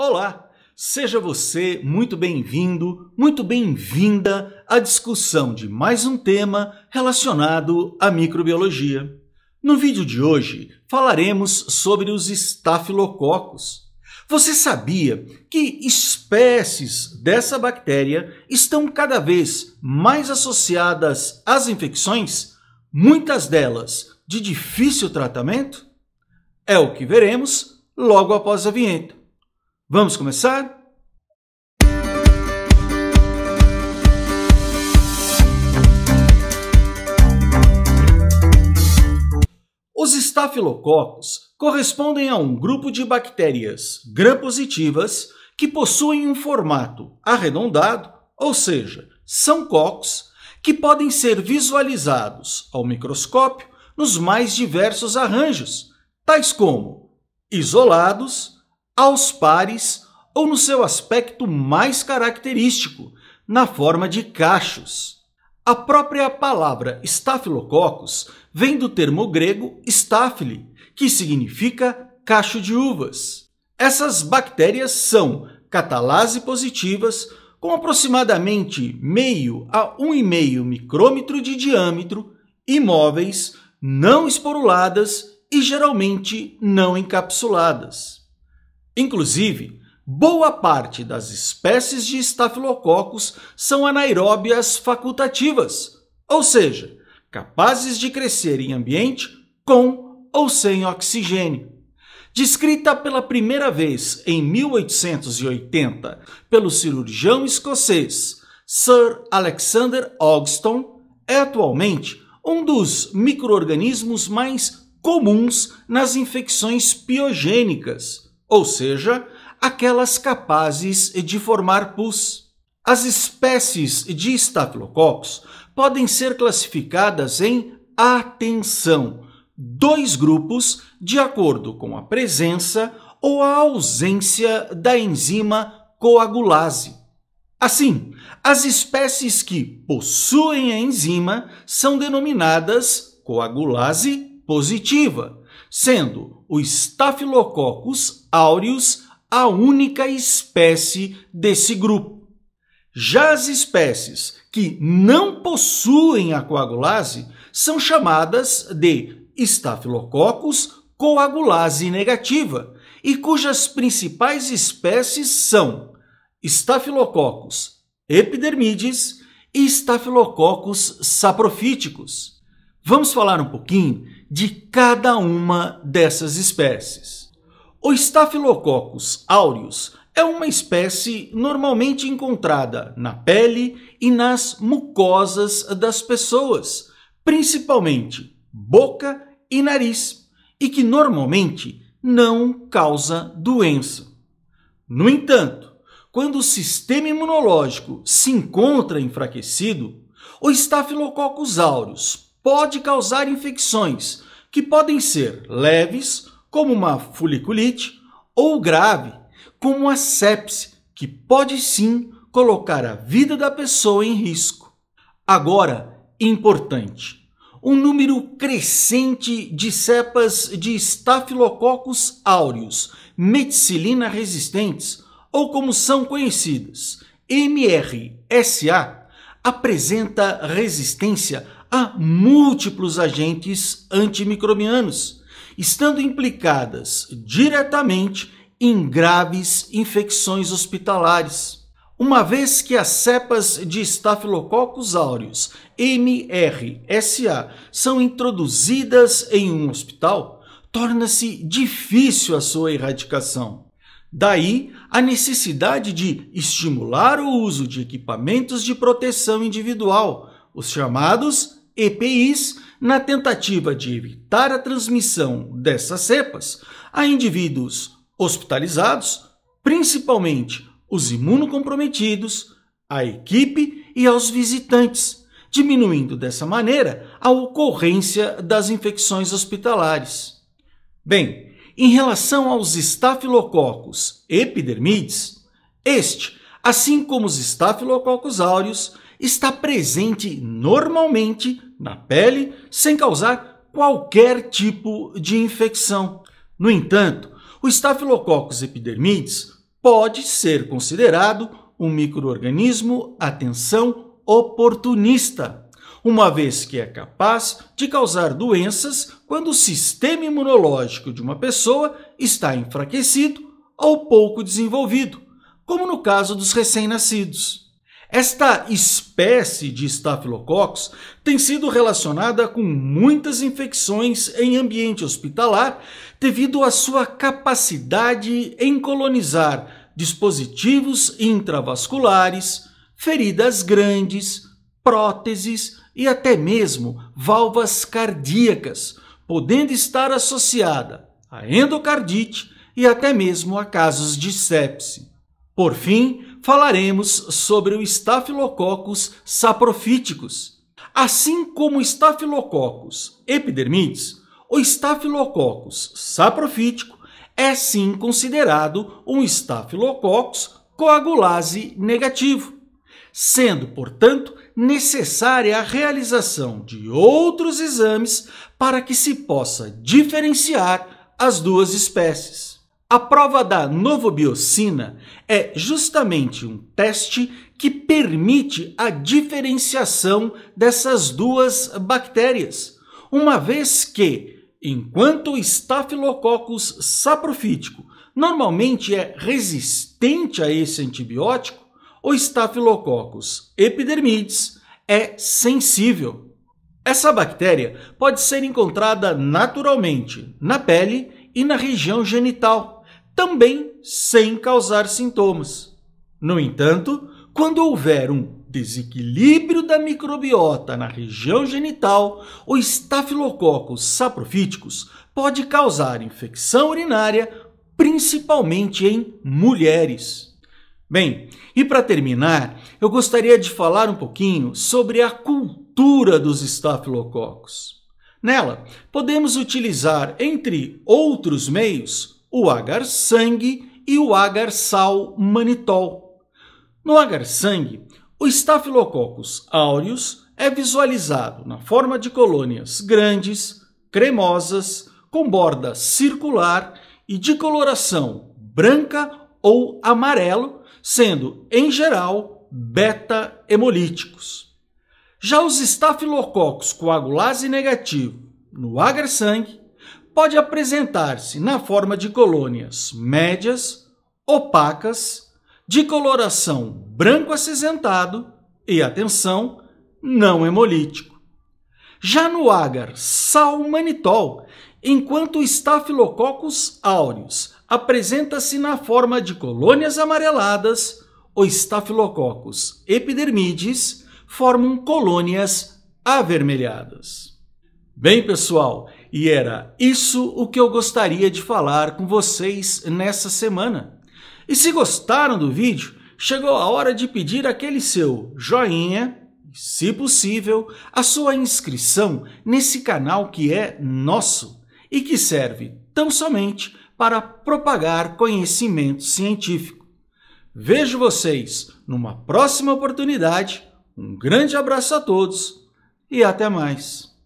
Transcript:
Olá! Seja você muito bem-vindo, muito bem-vinda à discussão de mais um tema relacionado à microbiologia. No vídeo de hoje falaremos sobre os estafilococos. Você sabia que espécies dessa bactéria estão cada vez mais associadas às infecções, muitas delas de difícil tratamento? É o que veremos logo após a vinheta. Vamos começar? Os estafilococos correspondem a um grupo de bactérias gram-positivas que possuem um formato arredondado, ou seja, são cocos, que podem ser visualizados ao microscópio nos mais diversos arranjos, tais como isolados, aos pares ou no seu aspecto mais característico, na forma de cachos. A própria palavra estafilococos vem do termo grego staphyle, que significa cacho de uvas. Essas bactérias são catalase positivas, com aproximadamente meio a 1,5 micrômetro de diâmetro, imóveis, não esporuladas e geralmente não encapsuladas. Inclusive, boa parte das espécies de estafilococos são anaeróbias facultativas, ou seja, capazes de crescer em ambiente com ou sem oxigênio. Descrita pela primeira vez em 1880 pelo cirurgião escocês Sir Alexander Ogston, é atualmente um dos microorganismos mais comuns nas infecções piogênicas ou seja, aquelas capazes de formar pus. As espécies de estafilococos podem ser classificadas em atenção, dois grupos de acordo com a presença ou a ausência da enzima coagulase. Assim, as espécies que possuem a enzima são denominadas coagulase positiva, sendo o Staphylococcus áureos a única espécie desse grupo. Já as espécies que não possuem a coagulase são chamadas de Staphylococcus coagulase negativa e cujas principais espécies são Staphylococcus epidermides e Staphylococcus saprofíticos. Vamos falar um pouquinho de cada uma dessas espécies. O Staphylococcus aureus é uma espécie normalmente encontrada na pele e nas mucosas das pessoas, principalmente boca e nariz, e que normalmente não causa doença. No entanto, quando o sistema imunológico se encontra enfraquecido, o Staphylococcus aureus pode causar infecções que podem ser leves como uma foliculite, ou grave, como a sepse, que pode sim colocar a vida da pessoa em risco. Agora, importante, um número crescente de cepas de Staphylococcus aureus, meticilina resistentes, ou como são conhecidas, MRSA, apresenta resistência a múltiplos agentes antimicrobianos estando implicadas diretamente em graves infecções hospitalares. Uma vez que as cepas de Staphylococcus aureus MRSA são introduzidas em um hospital, torna-se difícil a sua erradicação. Daí a necessidade de estimular o uso de equipamentos de proteção individual, os chamados EPIs, na tentativa de evitar a transmissão dessas cepas a indivíduos hospitalizados, principalmente os imunocomprometidos, à equipe e aos visitantes, diminuindo dessa maneira a ocorrência das infecções hospitalares. Bem, em relação aos estafilococos epidermides, este, assim como os estafilococos áureos, está presente normalmente na pele sem causar qualquer tipo de infecção. No entanto, o Staphylococcus epidermidis pode ser considerado um microorganismo atenção oportunista, uma vez que é capaz de causar doenças quando o sistema imunológico de uma pessoa está enfraquecido ou pouco desenvolvido, como no caso dos recém-nascidos. Esta espécie de Staphylococcus tem sido relacionada com muitas infecções em ambiente hospitalar devido à sua capacidade em colonizar dispositivos intravasculares, feridas grandes, próteses e até mesmo válvulas cardíacas, podendo estar associada a endocardite e até mesmo a casos de sepse. Por fim, falaremos sobre o Staphylococcus saprofíticos. Assim como o Staphylococcus epidermidis, o Staphylococcus saprofítico é sim considerado um Staphylococcus coagulase negativo, sendo, portanto, necessária a realização de outros exames para que se possa diferenciar as duas espécies. A prova da novobiocina é justamente um teste que permite a diferenciação dessas duas bactérias, uma vez que, enquanto o Staphylococcus saprofítico normalmente é resistente a esse antibiótico, o Staphylococcus epidermidis é sensível. Essa bactéria pode ser encontrada naturalmente na pele e na região genital também sem causar sintomas. No entanto, quando houver um desequilíbrio da microbiota na região genital, o estafilococos saprofíticos pode causar infecção urinária, principalmente em mulheres. Bem, e para terminar, eu gostaria de falar um pouquinho sobre a cultura dos estafilococos. Nela, podemos utilizar, entre outros meios, o agar-sangue e o agar-sal manitol. No agar-sangue, o Staphylococcus aureus é visualizado na forma de colônias grandes, cremosas, com borda circular e de coloração branca ou amarelo, sendo, em geral, beta-hemolíticos. Já os estafilococos coagulase negativo no agar-sangue pode apresentar-se na forma de colônias médias, opacas, de coloração branco acinzentado e, atenção, não hemolítico. Já no agar salmanitol, enquanto o Staphylococcus aureus apresenta-se na forma de colônias amareladas, o Staphylococcus epidermides formam colônias avermelhadas. Bem, pessoal, e era isso o que eu gostaria de falar com vocês nessa semana. E se gostaram do vídeo, chegou a hora de pedir aquele seu joinha, se possível, a sua inscrição nesse canal que é nosso e que serve tão somente para propagar conhecimento científico. Vejo vocês numa próxima oportunidade. Um grande abraço a todos e até mais.